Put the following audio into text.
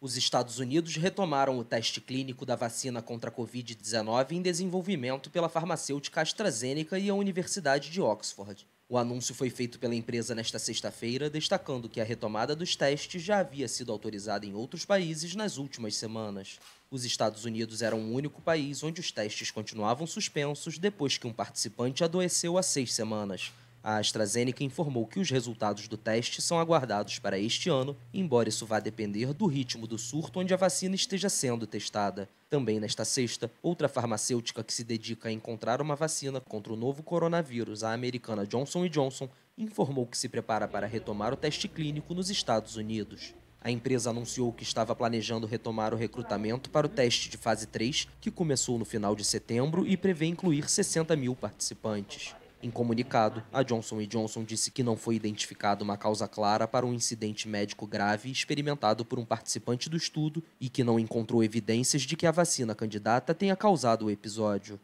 Os Estados Unidos retomaram o teste clínico da vacina contra a Covid-19 em desenvolvimento pela farmacêutica AstraZeneca e a Universidade de Oxford. O anúncio foi feito pela empresa nesta sexta-feira, destacando que a retomada dos testes já havia sido autorizada em outros países nas últimas semanas. Os Estados Unidos eram o único país onde os testes continuavam suspensos depois que um participante adoeceu há seis semanas. A AstraZeneca informou que os resultados do teste são aguardados para este ano, embora isso vá depender do ritmo do surto onde a vacina esteja sendo testada. Também nesta sexta, outra farmacêutica que se dedica a encontrar uma vacina contra o novo coronavírus, a americana Johnson Johnson, informou que se prepara para retomar o teste clínico nos Estados Unidos. A empresa anunciou que estava planejando retomar o recrutamento para o teste de fase 3, que começou no final de setembro e prevê incluir 60 mil participantes. Em comunicado, a Johnson Johnson disse que não foi identificada uma causa clara para um incidente médico grave experimentado por um participante do estudo e que não encontrou evidências de que a vacina candidata tenha causado o episódio.